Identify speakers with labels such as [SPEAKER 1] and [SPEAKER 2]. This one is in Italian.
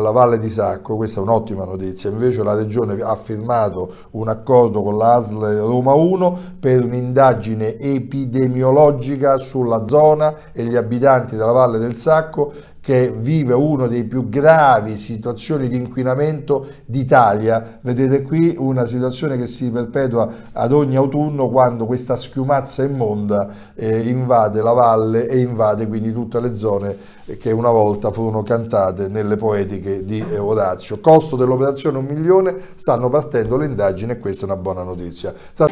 [SPEAKER 1] La Valle di Sacco, questa è un'ottima notizia, invece la Regione ha firmato un accordo con l'ASL Roma 1 per un'indagine epidemiologica sulla zona e gli abitanti della Valle del Sacco che vive una delle più gravi situazioni di inquinamento d'Italia. Vedete qui una situazione che si perpetua ad ogni autunno quando questa schiumazza immonda eh, invade la valle e invade quindi tutte le zone che una volta furono cantate nelle poetiche di Orazio. Costo dell'operazione un milione, stanno partendo le indagini e questa è una buona notizia. Tra...